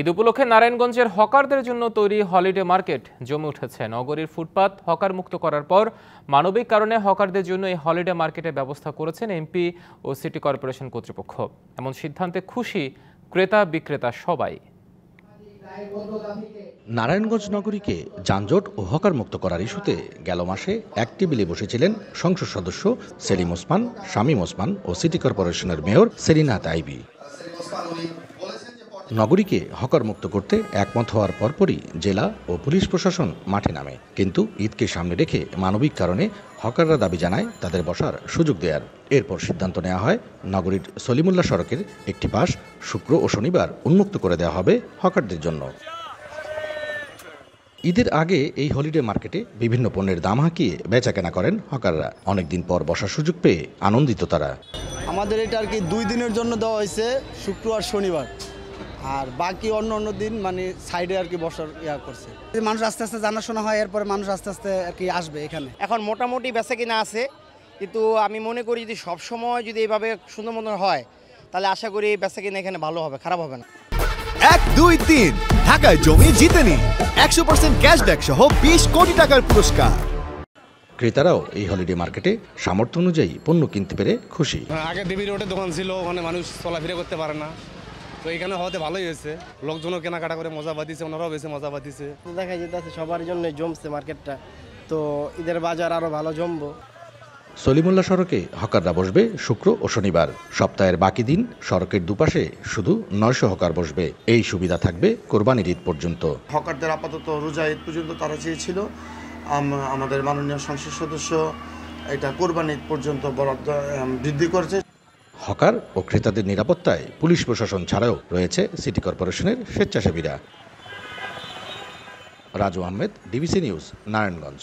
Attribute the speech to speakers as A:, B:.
A: ঈদ উপলক্ষে নারায়ণগঞ্জের হকারদের জন্য তৈরি হলিডে মার্কেট জমে উঠেছে নগরীর ফুটপাত হকার মুক্ত করার পর মানবিক কারণে হকারদের জন্য এই হলিডে মার্কেটে ব্যবস্থা করেছেন এমপি ও সিটি কর্পোরেশন কর্তৃপক্ষ এমন সিদ্ধান্তে খুশি ক্রেতা বিক্রেতা সবাই নারায়ণগঞ্জ নগরীকে যানজট ও হকার মুক্ত করার ইস্যুতে গেল মাসে এক টেবিলে বসেছিলেন সংসদ সদস্য সেলিম ওসমান শামীম ওসমান ও সিটি কর্পোরেশনের মেয়র সেলিনা তাইবি নগরীকে হকারমুক্ত করতে একমত হওয়ার পরপরই জেলা ও পুলিশ প্রশাসন মাঠে নামে কিন্তু ঈদকে সামনে রেখে মানবিক কারণে হকাররা দাবি জানায় তাদের বসার সুযোগ দেওয়ার এরপর সিদ্ধান্ত নেওয়া হয় নগরীর সলিমুল্লাহ সড়কের একটি পাস শুক্র ও শনিবার উন্মুক্ত করে দেওয়া হবে হকারদের জন্য ঈদের আগে এই হলিডে মার্কেটে বিভিন্ন পণ্যের দাম হাঁকিয়ে বেচা কেনা করেন হকাররা অনেকদিন পর বসার সুযোগ পেয়ে আনন্দিত তারা আমাদের এটা আর কি দুই দিনের জন্য দেওয়া হয়েছে শুক্র আর শনিবার আর বাকি অন্য অন্য দিন মানে সাইডে আর কি বসার ইয়া করছে মানুষ আস্তে আস্তে জানাশোনা হয় এরপরে মানুষ আস্তে আস্তে আর কি আসবে এখানে এখন মোটামুটি বেচা কিনা আছে কিন্তু আমি মনে করি যদি সবসময় যদি এইভাবে সুন্দর মন্দর হয় তাহলে আশা করি বেচা কিনা এখানে ভালো হবে খারাপ হবে না এক দুই তিন ঢাকায় জমি জিতে নি একশো পার্সেন্ট ক্যাশব্যাক সহ বিশ কোটি টাকার পুরস্কার ক্রেতারাও এই হলিডে মার্কেটে সামর্থ্য অনুযায়ী পণ্য কিনতে পেরে খুশি আগে দেবী রোডে দোকান ছিল ওখানে মানুষ চলাফেরা করতে পারে না তো এখানে হওয়াতে ভালোই হয়েছে লোকজনও কেনাকাটা করে মজা বাঁধিয়েছে ওনারাও বেশি মজা বাঁধিয়েছে দেখা যেতেছে সবার জন্য জমছে মার্কেটটা তো ঈদের বাজার আরও ভালো জমবো সলিমুল্লাহ সড়কে হকাররা বসবে শুক্র ও শনিবার সপ্তাহের বাকি দিন সড়কের দুপাশে শুধু নয়শো হকার বসবে এই সুবিধা থাকবে কোরবানির ঈদ পর্যন্ত হকারদের আপাতত রোজা ঈদ পর্যন্ত তারা চেয়েছিল আমাদের মাননীয় সংসদ সদস্য এটা কোরবানির পর্যন্ত বরাদ্দ বৃদ্ধি করেছে হকার ও ক্রেতাদের নিরাপত্তায় পুলিশ প্রশাসন ছাড়াও রয়েছে সিটি কর্পোরেশনের স্বেচ্ছাসেবীরা রাজু আহমেদ ডিবিসি নিউজ নারায়ণগঞ্জ